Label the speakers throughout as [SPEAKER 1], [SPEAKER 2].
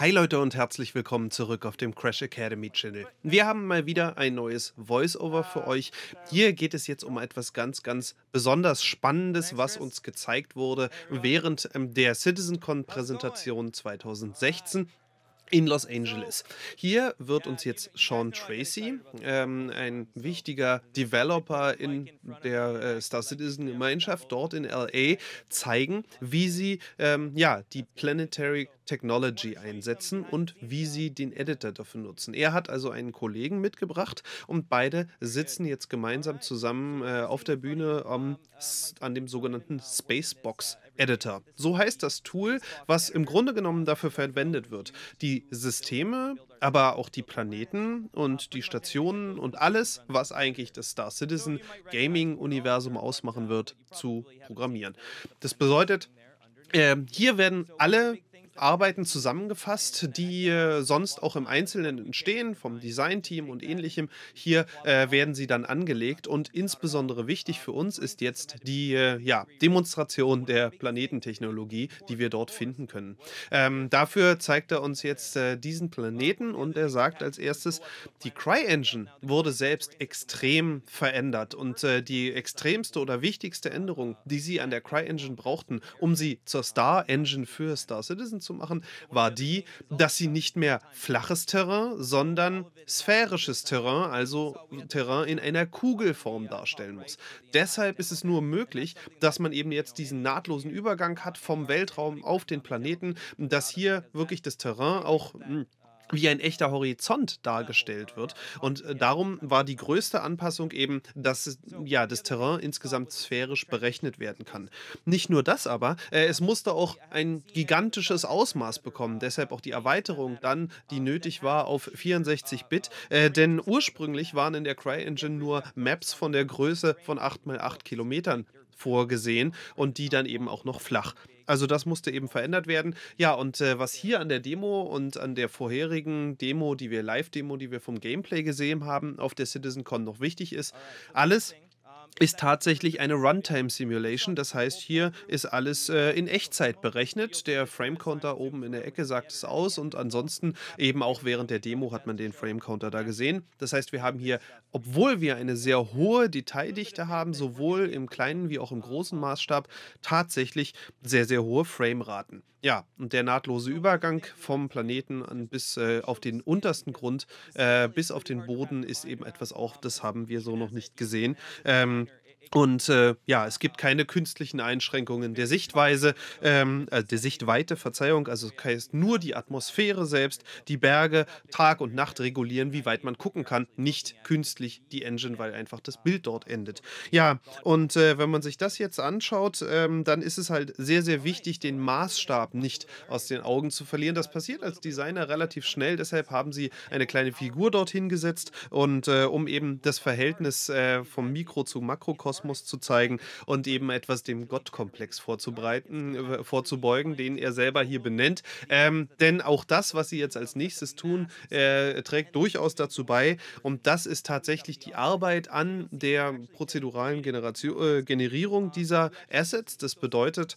[SPEAKER 1] Hi Leute und herzlich willkommen zurück auf dem Crash Academy Channel. Wir haben mal wieder ein neues Voiceover für euch. Hier geht es jetzt um etwas ganz, ganz besonders Spannendes, was uns gezeigt wurde während ähm, der CitizenCon-Präsentation 2016 in Los Angeles. Hier wird uns jetzt Sean Tracy, ähm, ein wichtiger Developer in der äh, Star Citizen Gemeinschaft dort in LA, zeigen, wie sie ähm, ja, die Planetary Technology einsetzen und wie sie den Editor dafür nutzen. Er hat also einen Kollegen mitgebracht und beide sitzen jetzt gemeinsam zusammen äh, auf der Bühne ähm, an dem sogenannten Spacebox Editor. So heißt das Tool, was im Grunde genommen dafür verwendet wird, die Systeme, aber auch die Planeten und die Stationen und alles, was eigentlich das Star Citizen Gaming-Universum ausmachen wird, zu programmieren. Das bedeutet, äh, hier werden alle Arbeiten zusammengefasst, die äh, sonst auch im Einzelnen entstehen, vom Designteam und ähnlichem. Hier äh, werden sie dann angelegt und insbesondere wichtig für uns ist jetzt die äh, ja, Demonstration der Planetentechnologie, die wir dort finden können. Ähm, dafür zeigt er uns jetzt äh, diesen Planeten und er sagt als erstes, die Cry-Engine wurde selbst extrem verändert und äh, die extremste oder wichtigste Änderung, die sie an der Cry-Engine brauchten, um sie zur Star-Engine für Star Citizen zu machen, war die, dass sie nicht mehr flaches Terrain, sondern sphärisches Terrain, also Terrain in einer Kugelform darstellen muss. Deshalb ist es nur möglich, dass man eben jetzt diesen nahtlosen Übergang hat vom Weltraum auf den Planeten, dass hier wirklich das Terrain auch mh, hm, wie ein echter Horizont dargestellt wird. Und äh, darum war die größte Anpassung eben, dass ja, das Terrain insgesamt sphärisch berechnet werden kann. Nicht nur das aber, äh, es musste auch ein gigantisches Ausmaß bekommen, deshalb auch die Erweiterung dann, die nötig war, auf 64 Bit, äh, denn ursprünglich waren in der CryEngine nur Maps von der Größe von 8x8 Kilometern vorgesehen und die dann eben auch noch flach. Also das musste eben verändert werden. Ja, und äh, was hier an der Demo und an der vorherigen Demo, die wir Live-Demo, die wir vom Gameplay gesehen haben, auf der CitizenCon noch wichtig ist, also alles ist tatsächlich eine Runtime Simulation. Das heißt, hier ist alles äh, in Echtzeit berechnet. Der Frame Counter oben in der Ecke sagt es aus und ansonsten eben auch während der Demo hat man den Frame Counter da gesehen. Das heißt, wir haben hier, obwohl wir eine sehr hohe Detaildichte haben, sowohl im kleinen wie auch im großen Maßstab, tatsächlich sehr, sehr hohe Frameraten. Ja, und der nahtlose Übergang vom Planeten an bis äh, auf den untersten Grund, äh, bis auf den Boden, ist eben etwas auch, das haben wir so noch nicht gesehen. Ähm, und äh, ja, es gibt keine künstlichen Einschränkungen der Sichtweise, ähm, also der Sichtweite, Verzeihung, also heißt nur die Atmosphäre selbst, die Berge, Tag und Nacht regulieren, wie weit man gucken kann, nicht künstlich die Engine, weil einfach das Bild dort endet. Ja, und äh, wenn man sich das jetzt anschaut, ähm, dann ist es halt sehr, sehr wichtig, den Maßstab nicht aus den Augen zu verlieren. Das passiert als Designer relativ schnell, deshalb haben sie eine kleine Figur dorthin gesetzt und äh, um eben das Verhältnis äh, vom Mikro zu Makrokosmos Kosmos zu zeigen und eben etwas dem Gottkomplex vorzubereiten, äh, vorzubeugen, den er selber hier benennt. Ähm, denn auch das, was sie jetzt als nächstes tun, äh, trägt durchaus dazu bei. Und das ist tatsächlich die Arbeit an der prozeduralen Generation, äh, Generierung dieser Assets. Das bedeutet,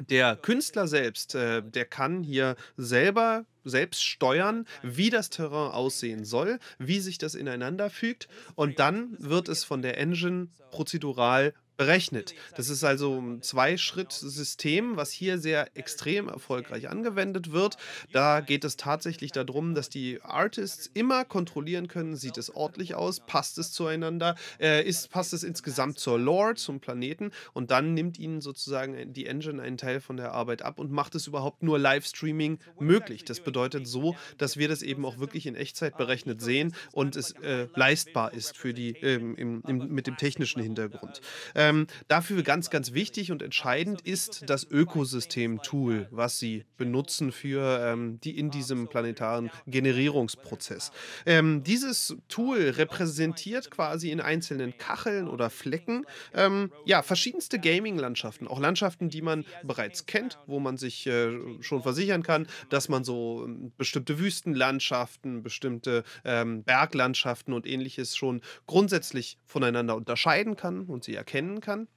[SPEAKER 1] der Künstler selbst, äh, der kann hier selber selbst steuern, wie das Terrain aussehen soll, wie sich das ineinander fügt und dann wird es von der Engine prozedural berechnet. Das ist also ein Zwei-Schritt-System, was hier sehr extrem erfolgreich angewendet wird. Da geht es tatsächlich darum, dass die Artists immer kontrollieren können, sieht es ordentlich aus, passt es zueinander, äh, ist, passt es insgesamt zur Lore, zum Planeten und dann nimmt ihnen sozusagen die Engine einen Teil von der Arbeit ab und macht es überhaupt nur Livestreaming möglich. Das bedeutet so, dass wir das eben auch wirklich in Echtzeit berechnet sehen und es äh, leistbar ist für die, ähm, im, im, mit dem technischen Hintergrund. Äh, ähm, dafür ganz, ganz wichtig und entscheidend ist das Ökosystem-Tool, was sie benutzen für ähm, die in diesem planetaren Generierungsprozess. Ähm, dieses Tool repräsentiert quasi in einzelnen Kacheln oder Flecken ähm, ja, verschiedenste Gaming-Landschaften, auch Landschaften, die man bereits kennt, wo man sich äh, schon versichern kann, dass man so ähm, bestimmte Wüstenlandschaften, bestimmte ähm, Berglandschaften und ähnliches schon grundsätzlich voneinander unterscheiden kann und sie erkennen erkennen kann.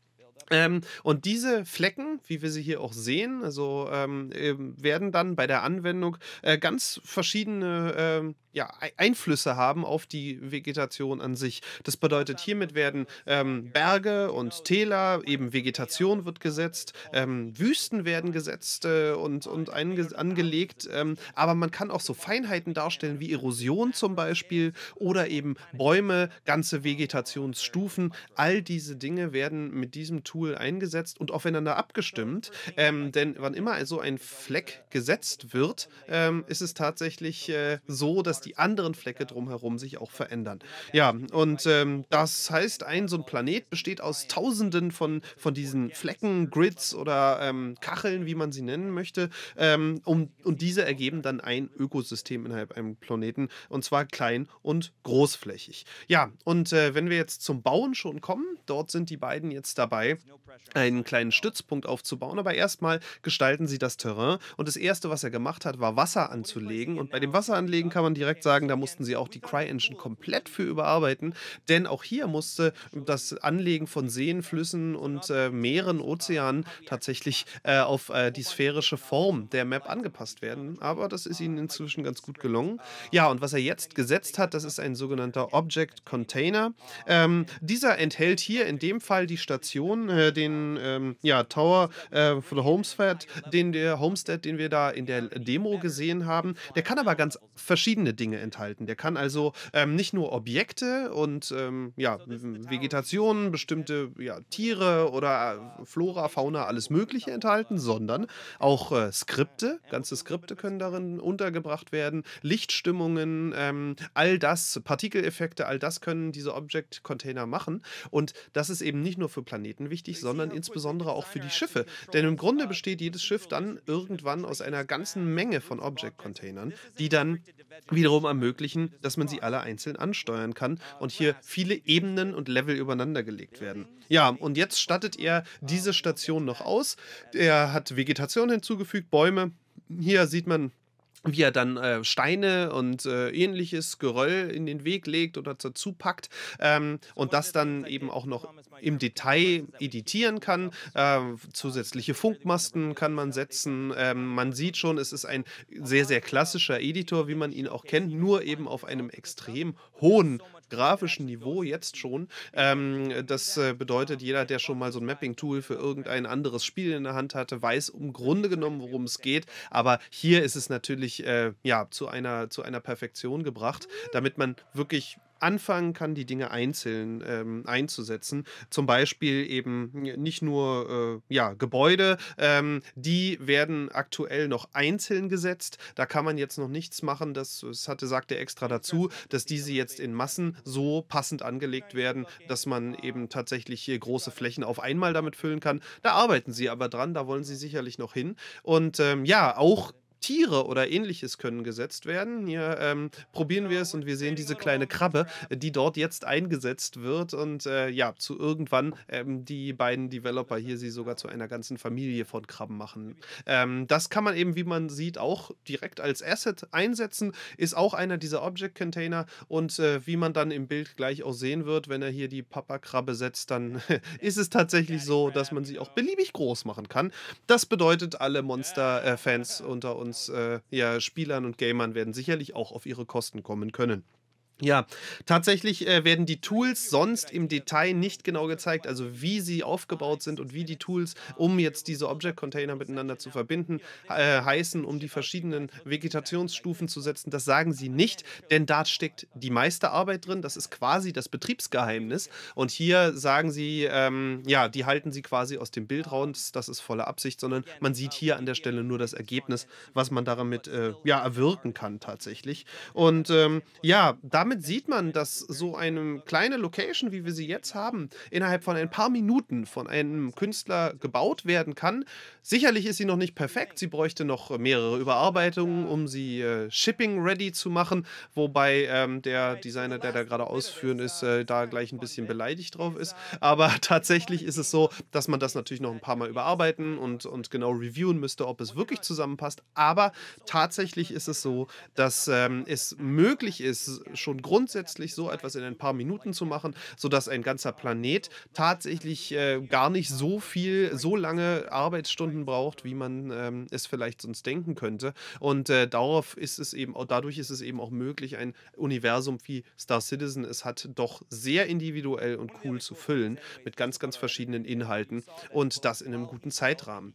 [SPEAKER 1] Ähm, und diese Flecken, wie wir sie hier auch sehen, also ähm, äh, werden dann bei der Anwendung äh, ganz verschiedene ähm, ja, Einflüsse haben auf die Vegetation an sich. Das bedeutet, hiermit werden ähm, Berge und Täler, eben Vegetation wird gesetzt, ähm, Wüsten werden gesetzt äh, und, und angelegt. Ähm, aber man kann auch so Feinheiten darstellen wie Erosion zum Beispiel oder eben Bäume, ganze Vegetationsstufen. All diese Dinge werden mit diesem Tool eingesetzt und aufeinander abgestimmt. Ähm, denn wann immer so ein Fleck gesetzt wird, ähm, ist es tatsächlich äh, so, dass die anderen Flecke drumherum sich auch verändern. Ja, und ähm, das heißt, ein so ein Planet besteht aus Tausenden von, von diesen Flecken, Grids oder ähm, Kacheln, wie man sie nennen möchte. Ähm, um, und diese ergeben dann ein Ökosystem innerhalb einem Planeten und zwar klein und großflächig. Ja, und äh, wenn wir jetzt zum Bauen schon kommen, dort sind die beiden jetzt dabei, einen kleinen Stützpunkt aufzubauen, aber erstmal gestalten sie das Terrain und das erste, was er gemacht hat, war Wasser anzulegen und bei dem Wasseranlegen kann man direkt Endeffekt sagen, da mussten sie auch die CryEngine komplett für überarbeiten, denn auch hier musste das Anlegen von Seen, Flüssen und äh, Meeren, Ozeanen tatsächlich äh, auf äh, die sphärische Form der Map angepasst werden. Aber das ist ihnen inzwischen ganz gut gelungen. Ja, und was er jetzt gesetzt hat, das ist ein sogenannter Object Container. Ähm, dieser enthält hier in dem Fall die Station, äh, den ähm, ja, Tower äh, von Homestead, den der Homestead, den wir da in der Demo gesehen haben. Der kann aber ganz verschiedene Dinge. Dinge enthalten. Der kann also ähm, nicht nur Objekte und ähm, ja, Vegetationen, bestimmte ja, Tiere oder äh, Flora, Fauna, alles Mögliche enthalten, sondern auch äh, Skripte, ganze Skripte können darin untergebracht werden, Lichtstimmungen, ähm, all das, Partikeleffekte, all das können diese Object-Container machen. Und das ist eben nicht nur für Planeten wichtig, sondern insbesondere auch für die Schiffe. Denn im Grunde besteht jedes Schiff dann irgendwann aus einer ganzen Menge von Object-Containern, die dann wieder wiederum ermöglichen, dass man sie alle einzeln ansteuern kann und hier viele Ebenen und Level übereinander gelegt werden. Ja, und jetzt stattet er diese Station noch aus. Er hat Vegetation hinzugefügt, Bäume. Hier sieht man wie er dann äh, Steine und äh, ähnliches Geröll in den Weg legt oder dazu packt ähm, und das dann eben auch noch im Detail editieren kann. Genau, äh, zusätzliche Funkmasten kann man setzen. Ähm, man sieht schon, es ist ein sehr, sehr klassischer Editor, wie man ihn auch kennt, nur eben auf einem extrem hohen grafischen Niveau jetzt schon. Ähm, das äh, bedeutet, jeder, der schon mal so ein Mapping-Tool für irgendein anderes Spiel in der Hand hatte, weiß im Grunde genommen, worum es geht. Aber hier ist es natürlich äh, ja, zu, einer, zu einer Perfektion gebracht, damit man wirklich anfangen kann, die Dinge einzeln ähm, einzusetzen. Zum Beispiel eben nicht nur äh, ja, Gebäude, ähm, die werden aktuell noch einzeln gesetzt. Da kann man jetzt noch nichts machen, das, das hatte, sagte extra dazu, dass diese jetzt in Massen so passend angelegt werden, dass man eben tatsächlich hier große Flächen auf einmal damit füllen kann. Da arbeiten sie aber dran, da wollen sie sicherlich noch hin. Und ähm, ja, auch Tiere oder ähnliches können gesetzt werden. Hier ähm, probieren wir es und wir sehen diese kleine Krabbe, die dort jetzt eingesetzt wird und äh, ja, zu irgendwann ähm, die beiden Developer hier sie sogar zu einer ganzen Familie von Krabben machen. Ähm, das kann man eben, wie man sieht, auch direkt als Asset einsetzen, ist auch einer dieser Object Container und äh, wie man dann im Bild gleich auch sehen wird, wenn er hier die Papakrabbe setzt, dann ist es tatsächlich so, dass man sie auch beliebig groß machen kann. Das bedeutet, alle Monster-Fans äh, unter uns Millions äh, ja, Spielern und Gamern werden sicherlich auch auf ihre Kosten kommen können. Ja, tatsächlich äh, werden die Tools sonst im Detail nicht genau gezeigt, also wie sie aufgebaut sind und wie die Tools, um jetzt diese Object-Container miteinander zu verbinden, äh, heißen, um die verschiedenen Vegetationsstufen zu setzen. Das sagen sie nicht, denn da steckt die meiste Arbeit drin. Das ist quasi das Betriebsgeheimnis. Und hier sagen sie, ähm, ja, die halten sie quasi aus dem Bild raus. Das ist volle Absicht, sondern man sieht hier an der Stelle nur das Ergebnis, was man damit äh, ja, erwirken kann tatsächlich. Und ähm, ja, da damit sieht man, dass so eine kleine Location, wie wir sie jetzt haben, innerhalb von ein paar Minuten von einem Künstler gebaut werden kann. Sicherlich ist sie noch nicht perfekt. Sie bräuchte noch mehrere Überarbeitungen, um sie äh, shipping ready zu machen. Wobei ähm, der Designer, der da gerade ausführen ist, äh, da gleich ein bisschen beleidigt drauf ist. Aber tatsächlich ist es so, dass man das natürlich noch ein paar Mal überarbeiten und, und genau reviewen müsste, ob es wirklich zusammenpasst. Aber tatsächlich ist es so, dass ähm, es möglich ist, schon schon grundsätzlich so etwas in ein paar Minuten zu machen, sodass ein ganzer Planet tatsächlich äh, gar nicht so viel, so lange Arbeitsstunden braucht, wie man ähm, es vielleicht sonst denken könnte. Und äh, darauf ist es eben, auch, dadurch ist es eben auch möglich, ein Universum wie Star Citizen es hat, doch sehr individuell und cool zu füllen mit ganz, ganz verschiedenen Inhalten und das in einem guten Zeitrahmen.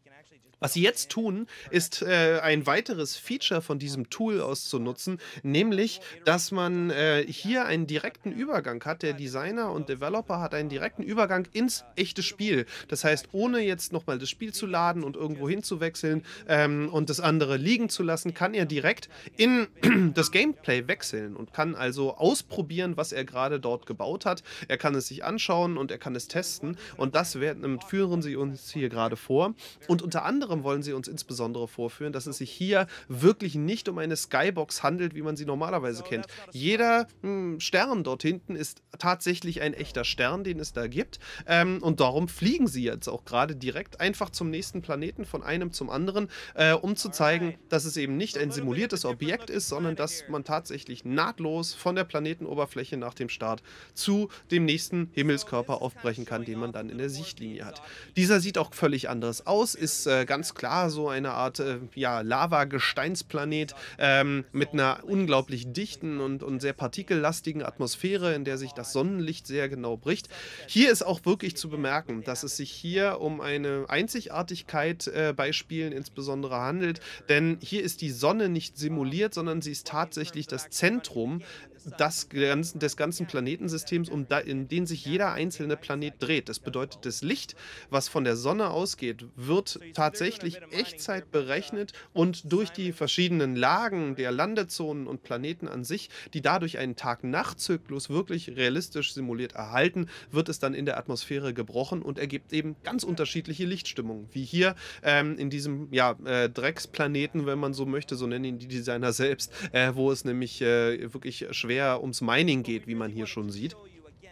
[SPEAKER 1] Was sie jetzt tun, ist äh, ein weiteres Feature von diesem Tool auszunutzen, nämlich, dass man äh, hier einen direkten Übergang hat. Der Designer und Developer hat einen direkten Übergang ins echte Spiel. Das heißt, ohne jetzt nochmal das Spiel zu laden und irgendwo hinzuwechseln ähm, und das andere liegen zu lassen, kann er direkt in das Gameplay wechseln und kann also ausprobieren, was er gerade dort gebaut hat. Er kann es sich anschauen und er kann es testen. Und das werden, führen sie uns hier gerade vor. Und unter anderem anderem wollen sie uns insbesondere vorführen, dass es sich hier wirklich nicht um eine Skybox handelt, wie man sie normalerweise kennt. Jeder hm, Stern dort hinten ist tatsächlich ein echter Stern, den es da gibt. Ähm, und darum fliegen sie jetzt auch gerade direkt einfach zum nächsten Planeten, von einem zum anderen, äh, um zu zeigen, dass es eben nicht ein simuliertes Objekt ist, sondern dass man tatsächlich nahtlos von der Planetenoberfläche nach dem Start zu dem nächsten Himmelskörper aufbrechen kann, den man dann in der Sichtlinie hat. Dieser sieht auch völlig anders aus, ist äh, ganz ganz klar so eine Art äh, ja, Lava-Gesteinsplanet ähm, mit einer unglaublich dichten und, und sehr partikellastigen Atmosphäre, in der sich das Sonnenlicht sehr genau bricht. Hier ist auch wirklich zu bemerken, dass es sich hier um eine Einzigartigkeit äh, bei Spielen insbesondere handelt, denn hier ist die Sonne nicht simuliert, sondern sie ist tatsächlich das Zentrum das, des ganzen Planetensystems, um da, in den sich jeder einzelne Planet dreht. Das bedeutet, das Licht, was von der Sonne ausgeht, wird tatsächlich Echtzeit berechnet und durch die verschiedenen Lagen der Landezonen und Planeten an sich, die dadurch einen Tag-Nacht-Zyklus wirklich realistisch simuliert erhalten, wird es dann in der Atmosphäre gebrochen und ergibt eben ganz unterschiedliche Lichtstimmungen, wie hier ähm, in diesem ja, äh, Drecksplaneten, wenn man so möchte, so nennen ihn die Designer selbst, äh, wo es nämlich äh, wirklich schwer quer ums Mining geht, wie man hier schon sieht.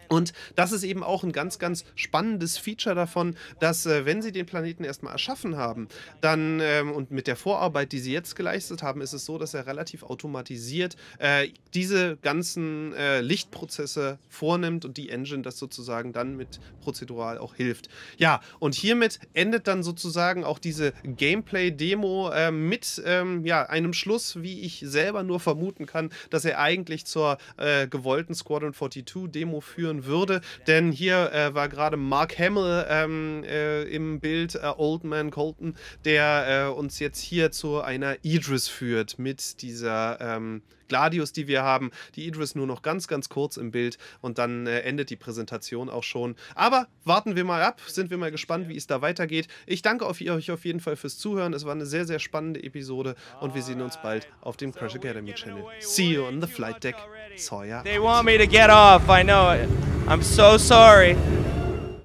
[SPEAKER 1] Und das ist eben auch ein ganz, ganz spannendes Feature davon, dass äh, wenn sie den Planeten erstmal erschaffen haben, dann ähm, und mit der Vorarbeit, die sie jetzt geleistet haben, ist es so, dass er relativ automatisiert äh, diese ganzen äh, Lichtprozesse vornimmt und die Engine das sozusagen dann mit prozedural auch hilft. Ja, und hiermit endet dann sozusagen auch diese Gameplay-Demo ähm, mit ähm, ja, einem Schluss, wie ich selber nur vermuten kann, dass er eigentlich zur äh, gewollten Squadron 42-Demo führen machen würde. Denn hier äh, war gerade Mark Hamill ähm, äh, im Bild, äh, Old Man Colton, der äh, uns jetzt hier zu einer Idris führt mit dieser ähm, Gladius, die wir haben. Die Idris nur noch ganz, ganz kurz im Bild und dann äh, endet die Präsentation auch schon. Aber warten wir mal ab, sind wir mal gespannt, wie es da weitergeht. Ich danke euch auf jeden Fall fürs Zuhören. Es war eine sehr, sehr spannende Episode und wir sehen uns bald auf dem Crash Academy Channel. See you on the flight deck. Sawyer. They want me to get off, I know it. I'm so sorry.